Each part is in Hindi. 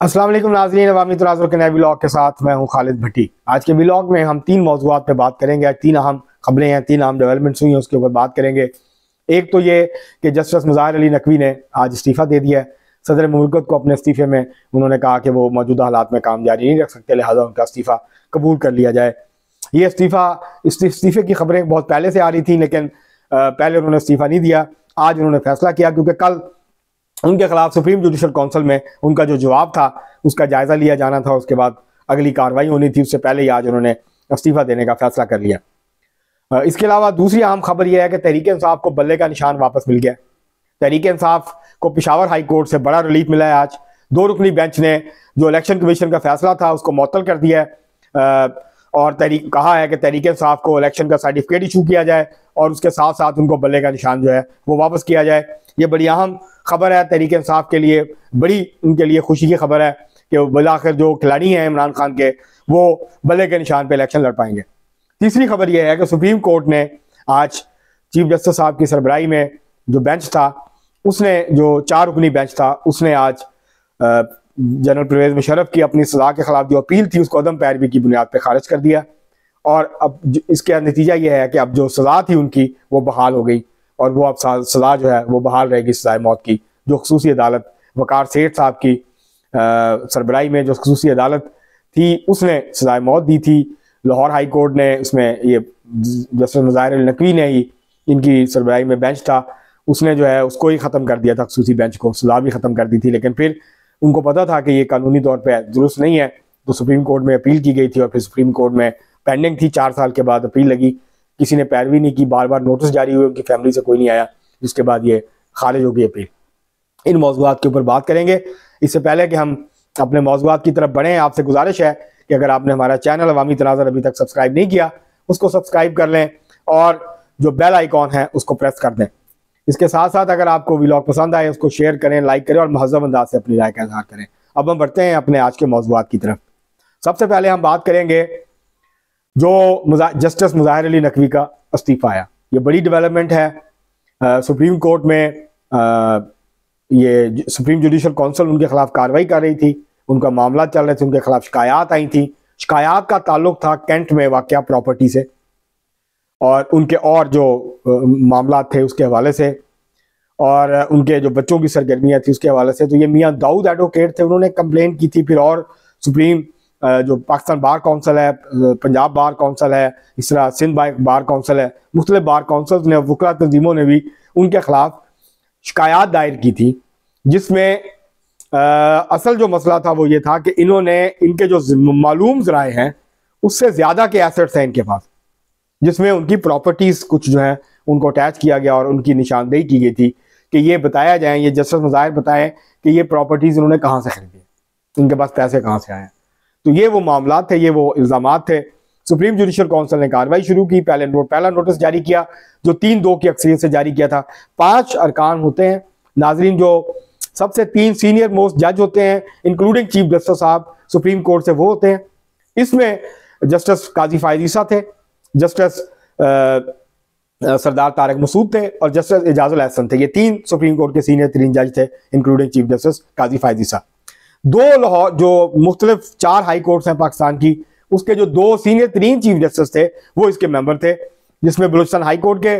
असलम नाजरीन अवामी तराज तो के नए ब्लॉग के साथ मैं हूं खालिद भट्टी आज के ब्लॉग में हम तीन मौजूद पर बात करेंगे आज तीन अहम खबरें हैं तीन अहम डेवलपमेंट्स हुई हैं उसके ऊपर बात करेंगे एक तो ये कि जस्टिस मुजाहिर अली नकवी ने आज इस्तीफ़ा दे दिया है सदर मुल्कत को अपने इस्तीफ़े में उन्होंने कहा कि वो मौजूदा हालात में काम जारी नहीं रख सकते लिहाजा उनका इस्तीफ़ा कबूल कर लिया जाए ये इस्तीफ़ा इस्तीफ़े की खबरें बहुत पहले से आ रही थी लेकिन पहले उन्होंने इस्तीफ़ा नहीं दिया आज उन्होंने फैसला किया क्योंकि कल उनके खिलाफ सुप्रीम जुडिशल काउंसिल में उनका जो जवाब था उसका जायज़ा लिया जाना था उसके बाद अगली कार्रवाई होनी थी उससे पहले ही आज उन्होंने इस्तीफा देने का फैसला कर लिया इसके अलावा दूसरी अहम खबर यह है कि तहरीक इंसाफ को बल्ले का निशान वापस मिल गया तहरीक इंसाफ को पिशावर हाई कोर्ट से बड़ा रिलीफ मिला है आज दो रुकनी बेंच ने जो इलेक्शन कमीशन का फैसला था उसको मअतल कर दिया है और तरीक कहा है कि तरीके साफ को इलेक्शन का सर्टिफिकेट इशू किया जाए और उसके साथ साथ उनको बल्ले का निशान जो है वो वापस किया जाए ये बड़ी अहम खबर है तहरीक साफ के लिए बड़ी उनके लिए खुशी की खबर है कि बलाखिर जो खिलाड़ी हैं इमरान खान के वो बल्ले के निशान पर इलेक्शन लड़ पाएंगे तीसरी खबर यह है कि सुप्रीम कोर्ट ने आज चीफ जस्टिस साहब की सरबराही में जो बेंच था उसने जो चार रुकनी बेंच था उसने आज जनरल परवेज मुशरफ की अपनी सजा के खिलाफ जो अपील थी उसको अदम पैरवी की बुनियाद पर खारिज कर दिया और अब इसका नतीजा यह है कि अब जो सज़ा थी उनकी वो बहाल हो गई और वो अब सज़ा जो है वो बहाल रहेगी सजाए मौत की जो खसूस अदालत वकार सेठ साहब की सरबराही में जो खसूस अदालत थी उसने सजाए मौत दी थी लाहौर हाई कोर्ट ने उसमें ये जस्टिस मुजाहिर नकवी ने ही इनकी सरबराही में बेंच था उसने जो है उसको ही ख़त्म कर दिया था खसूसी बेंच को सजा भी ख़त्म कर दी थी लेकिन फिर उनको पता था कि ये कानूनी तौर पर दुरुस्त नहीं है तो सुप्रीम कोर्ट में अपील की गई थी और फिर सुप्रीम कोर्ट में पेंडिंग थी चार साल के बाद अपील लगी किसी ने पैरवी नहीं की बार बार नोटिस जारी हुए उनकी फैमिली से कोई नहीं आया जिसके बाद ये खारिज होगी अपील इन मौजूद के ऊपर बात करेंगे इससे पहले कि हम अपने मौजूद की तरफ बढ़ें आपसे गुजारिश है कि अगर आपने हमारा चैनल अवामी तनाजर अभी तक सब्सक्राइब नहीं किया उसको सब्सक्राइब कर लें और जो बेल आइकॉन है उसको प्रेस कर दें इसके साथ साथ अगर आपको व्लॉग पसंद आए उसको शेयर करें लाइक करें और महजब अंदाज से अपनी राय का इजहार करें अब हम बढ़ते हैं अपने आज के मौजूद की तरफ सबसे पहले हम बात करेंगे जो जस्टिस मुजाहिर अली नकवी का इस्तीफा आया ये बड़ी डेवलपमेंट है आ, सुप्रीम कोर्ट में आ, ये सुप्रीम जुडिशल काउंसिल उनके खिलाफ कार्रवाई कर रही थी उनका मामला चल रहे थे उनके खिलाफ शिकायत आई थी शिकायत का ताल्लुक था कैंट में वाक्य प्रॉपर्टी से और उनके और जो मामला थे उसके हवाले से और उनके जो बच्चों की सरगर्मियाँ थी उसके हवाले से तो ये मियाँ दाऊद एडवोकेट थे उन्होंने कंप्लेन की थी फिर और सुप्रीम जो पाकिस्तान बार काउंसिल है पंजाब बार काउंसिल है इस तरह सिंध बार काउंसिल है मुख्तलिफ बार काउंसिल ने वकला तंजीमों ने भी उनके खिलाफ शिकायत दायर की थी जिसमें असल जो मसला था वो ये था कि इन्होंने इनके जो मालूम जराए हैं उससे ज़्यादा के एसेट्स हैं इनके पास जिसमें उनकी प्रॉपर्टीज कुछ जो है उनको अटैच किया गया और उनकी निशानदेही की गई थी कि ये बताया जाए ये जस्टिस मुजाहिर बताएं कि ये प्रॉपर्टीज इन्होंने कहाँ से खरीदी उनके पास पैसे कहाँ से आए तो ये वो मामला थे ये वो इल्जाम थे सुप्रीम जुडिशियल काउंसिल ने कार्रवाई शुरू की पहले नो, पहला नोटिस जारी किया जो तीन दो की अक्सरियत से जारी किया था पांच अरकान होते हैं नाजरीन जो सबसे तीन सीनियर मोस्ट जज होते हैं इंक्लूडिंग चीफ जस्टिस साहब सुप्रीम कोर्ट से वो होते हैं इसमें जस्टिस काजी फायदीसा थे जस्टिस सरदार तारक मसूद थे और जस्टिस एजाज अहसन थे ये तीन सुप्रीम कोर्ट के सीनियर तीन जज थे including chief justice Qazi Faez साहब दो लाहौर जो मुख्तलिफ चार हाई कोर्ट्स हैं पाकिस्तान की उसके जो दो सीनियर तरीन चीफ जस्टिस थे वो इसके मेंबर थे जिसमें बलूचिस्तान हाई कोर्ट के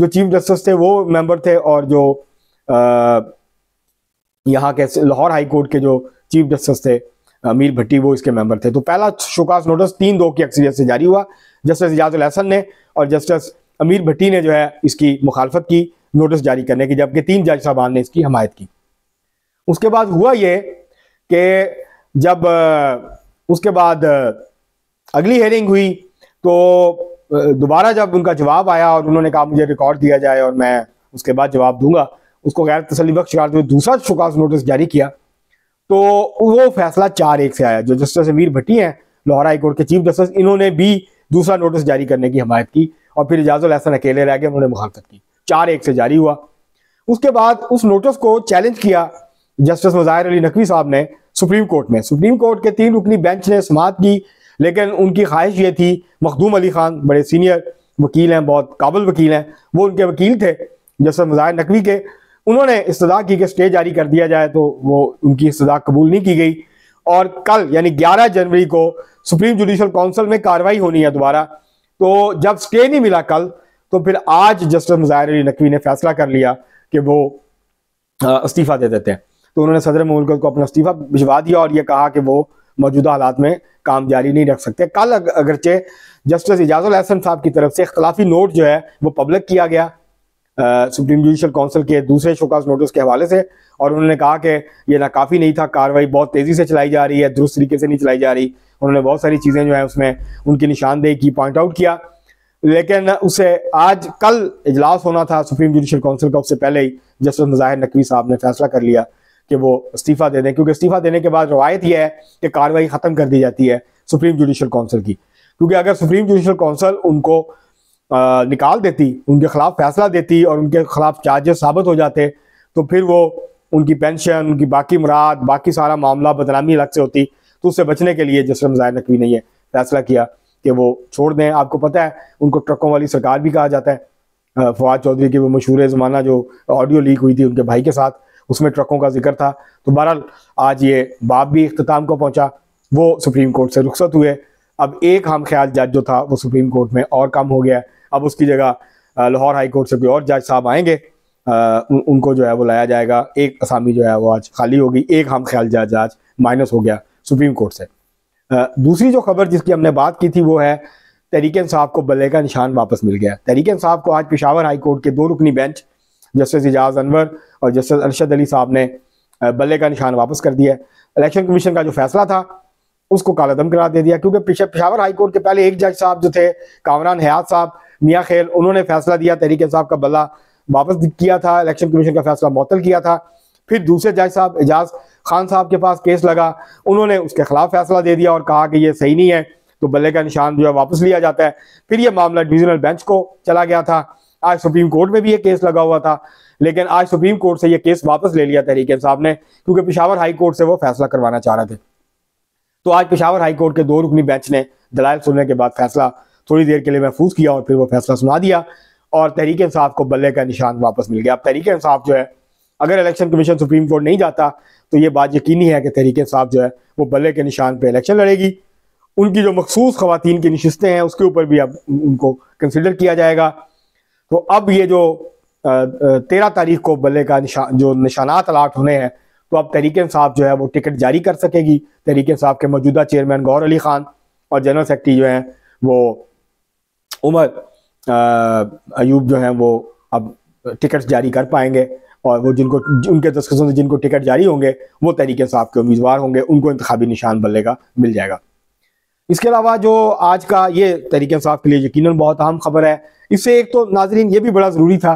जो चीफ जस्टिस थे वो मेंबर थे और जो यहाँ के लाहौर हाई कोर्ट के जो चीफ जस्टिस थे अमीर भट्टी वो इसके मेंबर थे तो पहला शोकास नोटिस तीन दो की अक्सरियत से जारी हुआ जस्टिस एजाज हसन ने और जस्टिस अमीर भट्टी ने जो है इसकी मुखालफत की नोटिस जारी करने की जबकि तीन जज साहबान ने इसकी हमायत की उसके बाद हुआ ये कि जब उसके बाद अगली हेयरिंग हुई तो दोबारा जब उनका जवाब आया और उन्होंने कहा मुझे रिकॉर्ड दिया जाए और मैं उसके बाद जवाब दूंगा उसको गैर तसली बख्श करते हुए दूसरा शुकास नोटिस जारी किया तो वो फैसला चार एक से आया जो जस्टिस अमीर भट्टी हैं लाहौर हाईकोर्ट के चीफ जस्टिस इन्होंने भी दूसरा नोटिस जारी करने की हमायत की और फिर इजाजुल अहसन अकेले रह गए उन्होंने मुखालफत की चार एक से जारी हुआ उसके बाद उस नोटिस को चैलेंज किया जस्टिस मुजाहिर अली नकवी साहब ने सुप्रीम कोर्ट में सुप्रीम कोर्ट के तीन रुकनी बेंच ने समात की लेकिन उनकी ख्वाहिश ये थी मखदूम अली खान बड़े सीनियर वकील हैं बहुत काबुल वकील हैं वो उनके वकील थे जस्टिस मुजाहिर नकवी के उन्होंने इस्तः की कि स्टे जारी कर दिया जाए तो वो उनकी इस्तः कबूल नहीं की गई और कल यानी 11 जनवरी को सुप्रीम जुडिशियल काउंसिल में कार्रवाई होनी है दोबारा तो जब स्टे नहीं मिला कल तो फिर आज जस्टिस मुजाहिर अली नकवी ने फैसला कर लिया कि वो इस्तीफा दे देते हैं तो उन्होंने सदर मुल्क को अपना इस्तीफा भिजवा दिया और ये कहा कि वो मौजूदा हालात में काम जारी नहीं रख सकते कल अगरचे जस्टिस इजाजुल अहसन साहब की तरफ से इख्तलाफी नोट जो है वो पब्लिक किया गया सुप्रीम जुडिशल काउंसिल के दूसरे शोकाज नोटिस के हवाले से और उन्होंने कहा कि ये नाकाफ़ी नहीं था कार्रवाई बहुत तेज़ी से चलाई जा रही है दुरुस्त तरीके से नहीं चलाई जा रही उन्होंने बहुत सारी चीज़ें जो है उसमें उनकी निशानदेही की पॉइंट आउट किया लेकिन उसे आज कल इजलास होना था सुप्रीम जुडिशल काउंसिल का उससे पहले ही जस्टिस मज़ाहिर नकवी साहब ने फैसला कर लिया कि वो इस्तीफ़ा दे दें क्योंकि इस्तीफ़ा देने के बाद रवायत यह है कि कार्रवाई ख़त्म कर दी जाती है सुप्रीम जुडिशल काउंसिल की क्योंकि अगर सुप्रीम जुडिशल काउंसिल उनको निकाल देती उनके खिलाफ फैसला देती और उनके खिलाफ चार्जेस साबित हो जाते तो फिर वो उनकी पेंशन उनकी बाकी मुराद बाकी सारा मामला बदनामी अलग से होती तो उससे बचने के लिए जसरम जाहिर नकवी ने यह फैसला किया कि वो छोड़ दें आपको पता है उनको ट्रकों वाली सरकार भी कहा जाता है फवाद चौधरी की वो मशहूर ज़माना जो ऑडियो लीक हुई थी उनके भाई के साथ उसमें ट्रकों का जिक्र था तो बहरहाल आज ये बाप भी अख्ताम को पहुंचा वो सुप्रीम कोर्ट से रुख्सत हुए अब एक हम ख्याल जज जो था वो सुप्रीम कोर्ट में और कम हो गया अब उसकी जगह लाहौर हाई कोर्ट से कोई और जज साहब आएंगे आ, उ, उनको जो है वो लाया जाएगा एक असामी जो है वो आज खाली होगी एक हम ख्याल जज आज माइनस हो गया सुप्रीम कोर्ट से आ, दूसरी जो खबर जिसकी हमने बात की थी वो है तहरीक साहब को बल्ले का निशान वापस मिल गया तहरीक साहब को आज पिशावर हाई कोर्ट के दो रुकनी बेंच जस्टिस एजाज अनवर और जस्टिस अरशद अली साहब ने बल्ले का निशान वापस कर दिया इलेक्शन कमीशन का जो फैसला था उसको कालादम करार दे दिया क्योंकि पिशावर हाई कोर्ट के पहले एक जज साहब जो थे कामरान हयात साहब मियाँ खेल उन्होंने फैसला दिया तहरीक साहब का बल्ला वापस किया था इलेक्शन कमीशन का फैसला मुतल किया था फिर दूसरे जज साहब एजाज खान साहब के पास केस लगा उन्होंने उसके खिलाफ फैसला दे दिया और कहा कि ये सही नहीं है तो बल्ले का निशान जो है वापस लिया जाता है फिर ये मामला डिविजनल बेंच को चला गया था आज सुप्रीम कोर्ट में भी ये केस लगा हुआ था लेकिन आज सुप्रीम कोर्ट से ये केस वापस ले लिया तहरीक साहब ने क्योंकि पिशावर हाई कोर्ट से वो फैसला करवाना चाह रहे थे तो आज पिशावर हाई कोर्ट के दो रुकनी बेंच ने दलाल सुनने के बाद फैसला थोड़ी देर के लिए महफूज किया और फिर वो फैसला सुना दिया और तहरीक इंसाफ को बल्ले का निशान वापस मिल गया अब तहरीक इंसाफ जो है अगर इलेक्शन कमीशन सुप्रीम कोर्ट नहीं जाता तो ये बात यकीनी है कि तहरीक इंसाफ जो है वो बल्ले के निशान पर इलेक्शन लड़ेगी उनकी जो मखसूस खुवान की नशस्तें हैं उसके ऊपर भी अब उनको कंसिडर किया जाएगा तो अब ये जो तेरह तारीख को बल्ले का निशान जो निशानात अलाट होने हैं तो अब तहरीक इंसाफ जो है वो टिकट जारी कर सकेगी तहरीक इंसाफ के मौजूदा चेयरमैन गौर अली खान और जनरल सेक्रेटरी जो हैं वो उमर अयूब जो हैं वो अब टिकट्स जारी कर पाएंगे और वो जिनको उनके तस्करों से जिनको टिकट जारी होंगे वो तहरीक साहब के उम्मीदवार होंगे उनको इंतबी निशान बल्लेगा मिल जाएगा इसके अलावा जो आज का ये तहरीक साहब के लिए यकीन बहुत अहम खबर है इससे एक तो नाजरीन ये भी बड़ा ज़रूरी था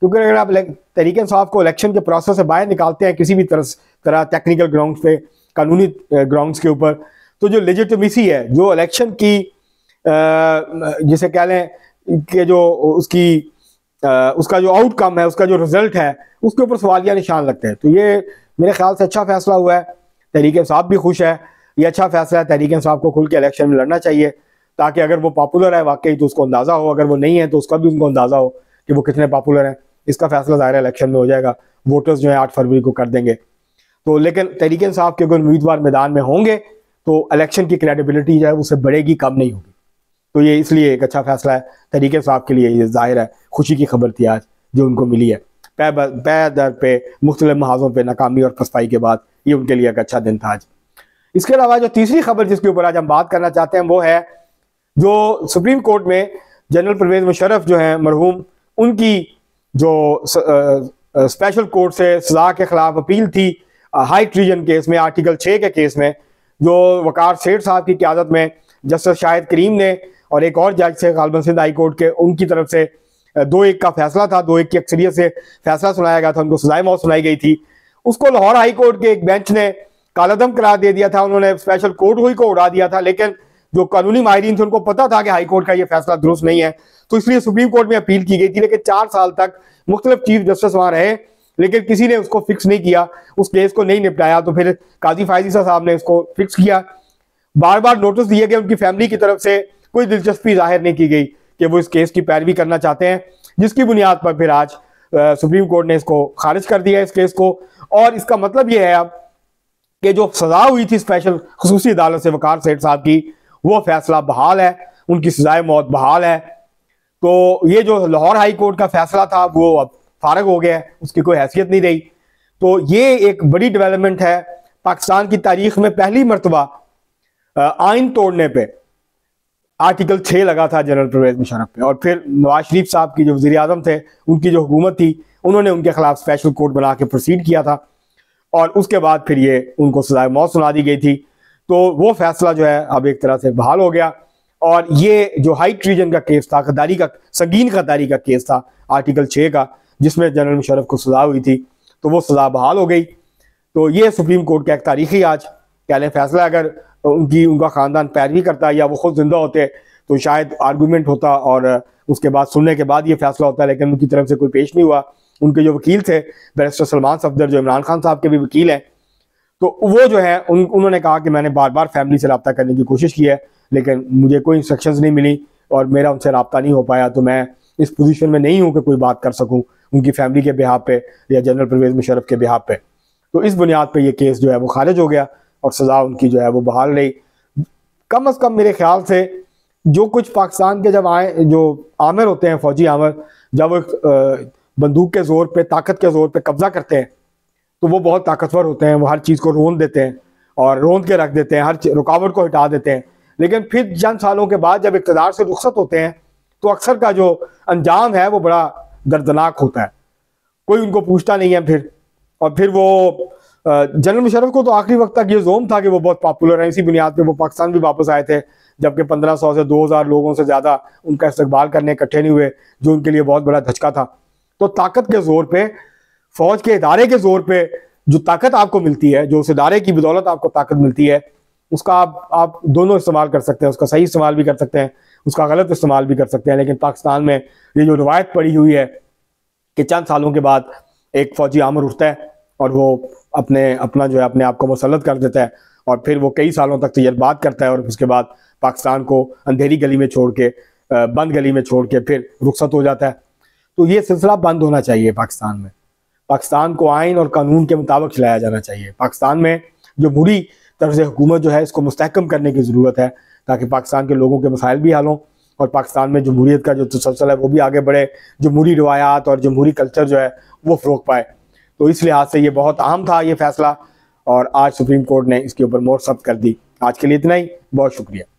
क्योंकि अगर आप तहरीक साफ को इलेक्शन के प्रोसेस से बाहर निकालते हैं किसी भी तरह टेक्निकल ग्राउंड पे कानूनी ग्राउंड्स के ऊपर तो जो लेजिटमेसी है जो इलेक्शन की जिसे कह लें कि जो उसकी उसका जो आउटकम है उसका जो रिजल्ट है उसके ऊपर सवालिया निशान लगते हैं तो ये मेरे ख्याल से अच्छा फैसला हुआ है तहरीक साहब भी खुश है ये अच्छा फैसला है तहरीक साहब को खुल के इलेक्शन में लड़ना चाहिए ताकि अगर वो पॉपुलर है वाकई तो उसको अंदाज़ा हो अगर वो नहीं है तो उसका भी उनको अंदाज़ा हो कि वो कितने पॉपुलर हैं इसका फैसला ज़ाहिर इलेक्शन में हो जाएगा वोटर्स जो है आठ फरवरी को कर देंगे तो लेकिन तहरीक साहब के अगर उम्मीदवार मैदान में होंगे तो इलेक्शन की क्रेडिबिलिटी जो है उससे बढ़ेगी कम नहीं होगी तो ये इसलिए एक अच्छा फैसला है तरीके साहब के लिए ये जाहिर है खुशी की खबर थी आज जो उनको मिली है पै दर पे मुख्तलिफ महाजों पर नाकामी और पस्ताई के बाद ये उनके लिए एक अच्छा दिन था आज इसके अलावा जो तीसरी खबर जिसके ऊपर आज हम बात करना चाहते हैं वो है जो सुप्रीम कोर्ट में जनरल परवेज मुशरफ जो हैं मरहूम उनकी जो स, आ, स्पेशल कोर्ट से सजा के खिलाफ अपील थी हाई ट्रीजन केस में आर्टिकल छः के केस में जो वकार सेठ साहब की क्यादत में जस्टिस शाहिद करीम ने और एक और जज थे गालबन सिंध हाई कोर्ट के उनकी तरफ से दो एक का फैसला था दो एक की अक्सरियत से फैसला सुनाया गया था उनको सजाए मौत सुनाई गई थी उसको लाहौर हाई कोर्ट के एक बेंच ने कालादम करार दे दिया था उन्होंने स्पेशल कोर्ट हुई को उड़ा दिया था लेकिन जो कानूनी माहरीन थे उनको पता था कि हाई कोर्ट का ये फैसला दुरुस्त नहीं है तो इसलिए सुप्रीम कोर्ट में अपील की गई थी लेकिन चार साल तक मुख्तलिफ चीफ जस्टिस वहां रहे लेकिन किसी ने उसको फिक्स नहीं किया उस केस को नहीं निपटाया तो फिर काजी फायजी साहब ने उसको फिक्स किया बार बार नोटिस दिए गए उनकी फैमिली की तरफ से कोई दिलचस्पी जाहिर नहीं की गई कि वो इस केस की पैरवी करना चाहते हैं जिसकी बुनियाद पर फिर आज सुप्रीम कोर्ट ने इसको खारिज कर दिया इस केस को और इसका मतलब यह है अब कि जो सजा हुई थी स्पेशल खसूसी अदालत से वकार सेठ साहब की वो फैसला बहाल है उनकी सजाए मौत बहाल है तो ये जो लाहौर हाई कोर्ट का फैसला था वो अब फारग हो गया है उसकी कोई हैसियत नहीं रही तो ये एक बड़ी डेवलपमेंट है पाकिस्तान की तारीख में पहली मरतबा आइन तोड़ने पर आर्टिकल छः लगा था जनरल परवेज मुशरफ पे और फिर नवाज शरीफ साहब की जो वजी अजम थे उनकी जो हुकूमत थी उन्होंने उनके खिलाफ स्पेशल कोर्ट बना के प्रोसीड किया था और उसके बाद फिर ये उनको सजाए मौत सुना दी गई थी तो वो फैसला जो है अब एक तरह से बहाल हो गया और ये जो हाई ट्रीजन का केस था गद्दारी का संगीन गद्दारी का केस था आर्टिकल छः का जिसमें जनरल मुशरफ को सजा हुई थी तो वो सजा बहाल हो गई तो ये सुप्रीम कोर्ट का एक तारीखी आज कह लें फैसला अगर तो उनकी उनका ख़ानदान पैरवी करता या वो खुद ज़िंदा होते तो शायद आर्गूमेंट होता और उसके बाद सुनने के बाद ये फैसला होता लेकिन उनकी तरफ से कोई पेश नहीं हुआ उनके जो वकील थे बैरिस्टर सलमान सफदर जो इमरान खान साहब के भी वकील हैं तो वो जो है उन उन्होंने कहा कि मैंने बार बार फैमिली से रबता करने की कोशिश की है लेकिन मुझे कोई इंस्ट्रक्शन नहीं मिली और मेरा उनसे रबता नहीं हो पाया तो मैं इस पोजीशन में नहीं हूँ कि कोई बात कर सकूँ उनकी फैमिली के बिहाब पे या जनरल परवेज मुशरफ के बिहाब पे तो इस बुनियाद पर यह केस जो है वो खारिज हो गया और सज़ा उनकी जो है वो बहाल रही कम अज़ कम मेरे ख्याल से जो कुछ पाकिस्तान के जब आए जो आमिर होते हैं फौजी आमिर जब वो बंदूक के ज़ोर पे ताकत के ज़ोर पे कब्ज़ा करते हैं तो वो बहुत ताकतवर होते हैं वो हर चीज़ को रोन देते हैं और रोंद के रख देते हैं हर रुकावट को हटा देते हैं लेकिन फिर चंद सालों के बाद जब इकतदार से रुखसत होते हैं तो अक्सर का जो अंजाम है वो बड़ा दर्दनाक होता है कोई उनको पूछता नहीं है फिर और फिर वो जनरल मुशरफ को तो आखिरी वक्त तक ये जोम था कि वो बहुत पॉपुलर है इसी बुनियाद पर वो पाकिस्तान भी वापस आए थे जबकि 1500 से 2000 लोगों से ज़्यादा उनका इस्तेबाल करने इकट्ठे नहीं हुए जो उनके लिए बहुत बड़ा धचका था तो ताकत के ज़ोर पर फ़ौज के इदारे के ज़ोर पर जो ताकत आपको मिलती है जो उस इदारे की बदौलत आपको ताकत मिलती है उसका आप आप दोनों इस्तेमाल कर सकते हैं उसका सही इस्तेमाल भी कर सकते हैं उसका गलत इस्तेमाल भी कर सकते हैं लेकिन पाकिस्तान में ये जो रिवायत पड़ी हुई है कि चंद सालों के बाद एक फ़ौजी आमर उठता है और वो अपने अपना जो है अपने आप को मुसलत कर देता है और फिर वो कई सालों तक तजर्बात करता है और उसके बाद पाकिस्तान को अंधेरी गली में छोड़ के बंद गली में छोड़ के फिर रुखसत हो जाता है तो ये सिलसिला बंद होना चाहिए पाकिस्तान में पाकिस्तान को आइन और कानून के मुताबिक चलाया जाना चाहिए पाकिस्तान में जो बुरी तर्ज हुकूमत जो है इसको मुस्तकम करने की ज़रूरत है ताकि पाकिस्तान के लोगों के मसाइल भी हल हों और पाकिस्तान में जमहूरीत का जो तसलसल है वो भी आगे बढ़े जमहूरी रवायात और जमहूरी कल्चर जो है वो फ़रोग पाए तो इस लिहाज से ये बहुत अहम था ये फैसला और आज सुप्रीम कोर्ट ने इसके ऊपर मोर सख्त कर दी आज के लिए इतना ही बहुत शुक्रिया